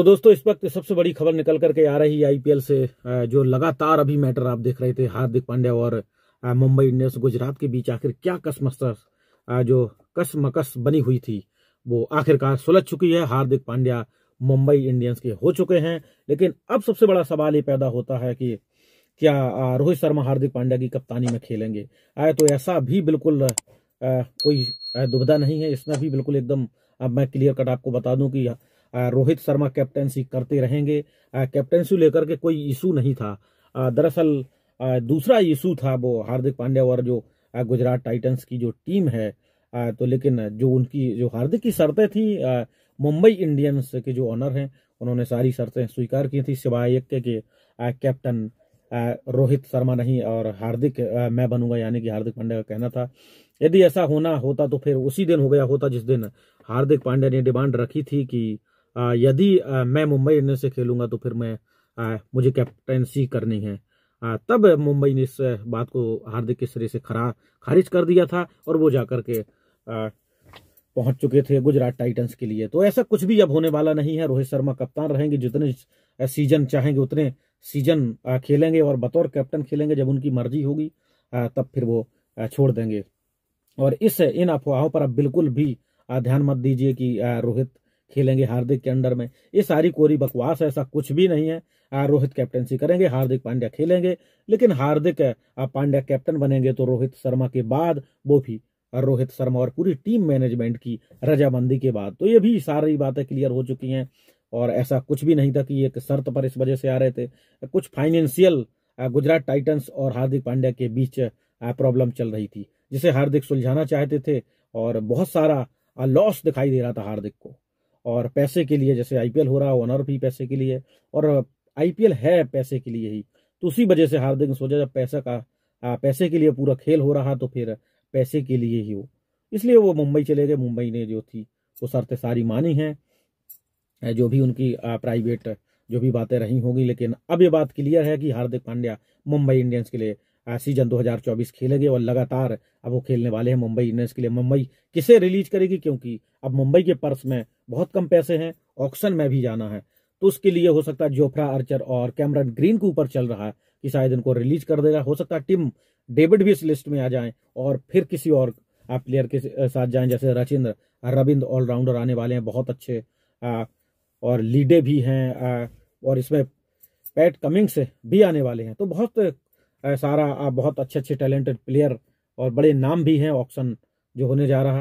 तो दोस्तों इस वक्त सबसे बड़ी खबर निकल करके आ रही है आईपीएल से जो लगातार अभी मैटर आप देख रहे थे हार्दिक पांड्या और मुंबई इंडियंस गुजरात के बीच आखिर क्या कसमस्तर जो कसमकस बनी हुई थी वो आखिरकार सुलझ चुकी है हार्दिक पांड्या मुंबई इंडियंस के हो चुके हैं लेकिन अब सबसे बड़ा सवाल ये पैदा होता है कि क्या रोहित शर्मा हार्दिक पांड्या की कप्तानी में खेलेंगे आए तो ऐसा भी बिल्कुल कोई दुविधा नहीं है इसमें भी बिल्कुल एकदम अब मैं क्लियर कट आपको बता दूं कि रोहित शर्मा कैप्टनसी करते रहेंगे कैप्टनसी लेकर के कोई इशू नहीं था दरअसल दूसरा इशू था वो हार्दिक पांड्या और जो गुजरात टाइटंस की जो टीम है तो लेकिन जो उनकी जो हार्दिक की शर्तें थी मुंबई इंडियंस के जो ऑनर हैं उन्होंने सारी शर्तें स्वीकार की थी सिवाय एक के, के कैप्टन रोहित शर्मा नहीं और हार्दिक मैं बनूंगा यानी कि हार्दिक पांड्या का कहना था यदि ऐसा होना होता तो फिर उसी दिन हो गया होता जिस दिन हार्दिक पांड्या ने डिमांड रखी थी कि यदि मैं मुंबई इंडियंस से खेलूंगा तो फिर मैं मुझे कैप्टनसी करनी है तब मुंबई ने इस बात को हार्दिक के सिरे से खरा खारिज कर दिया था और वो जाकर के पहुंच चुके थे गुजरात टाइटंस के लिए तो ऐसा कुछ भी अब होने वाला नहीं है रोहित शर्मा कप्तान रहेंगे जितने सीजन चाहेंगे उतने सीजन खेलेंगे और बतौर कैप्टन खेलेंगे जब उनकी मर्जी होगी तब फिर वो छोड़ देंगे और इस इन अफवाहों पर अब बिल्कुल भी ध्यान मत दीजिए कि रोहित खेलेंगे हार्दिक के अंडर में ये सारी कोरी बकवास है ऐसा कुछ भी नहीं है रोहित कैप्टनसी करेंगे हार्दिक पांड्या खेलेंगे लेकिन हार्दिक पांड्या कैप्टन बनेंगे तो रोहित शर्मा के बाद वो भी रोहित शर्मा और पूरी टीम मैनेजमेंट की रजामंदी के बाद तो ये भी सारी बातें क्लियर हो चुकी हैं और ऐसा कुछ भी नहीं था कि एक शर्त पर इस वजह से आ रहे थे कुछ फाइनेंशियल गुजरात टाइटन्स और हार्दिक पांड्या के बीच प्रॉब्लम चल रही थी जिसे हार्दिक सुलझाना चाहते थे और बहुत सारा लॉस दिखाई दे रहा था हार्दिक को और पैसे के लिए जैसे आईपीएल हो रहा है ऑनर भी पैसे के लिए और आईपीएल है पैसे के लिए ही तो उसी वजह से हार्दिक ने सोचा जब पैसा का आ, पैसे के लिए पूरा खेल हो रहा तो फिर पैसे के लिए ही हो इसलिए वो मुंबई चले गए मुंबई ने जो थी वो शर्तें सारी मानी हैं जो भी उनकी प्राइवेट जो भी बातें रही होंगी लेकिन अब ये बात क्लियर है कि हार्दिक पांड्या मुंबई इंडियंस के लिए सीजन 2024 खेलेंगे और लगातार अब वो खेलने वाले हैं मुंबई इंडियंस के लिए मुंबई किसे रिलीज करेगी क्योंकि अब मुंबई के पर्स में बहुत कम पैसे हैं ऑक्शन में भी जाना है तो उसके लिए हो सकता है जोफ्रा आर्चर और कैमरन ग्रीन के ऊपर चल रहा है कि शायद इनको रिलीज कर देगा हो सकता है टीम डेविड भी इस लिस्ट में आ जाए और फिर किसी और प्लेयर के साथ जाए जैसे रचिंद्र रविंद्र ऑलराउंडर आने वाले हैं बहुत अच्छे और लीडे भी हैं और इसमें पैट कमिंग्स भी आने वाले हैं तो बहुत सारा बहुत अच्छे अच्छे टैलेंटेड प्लेयर और बड़े नाम भी हैं ऑक्शन जो होने जा रहा है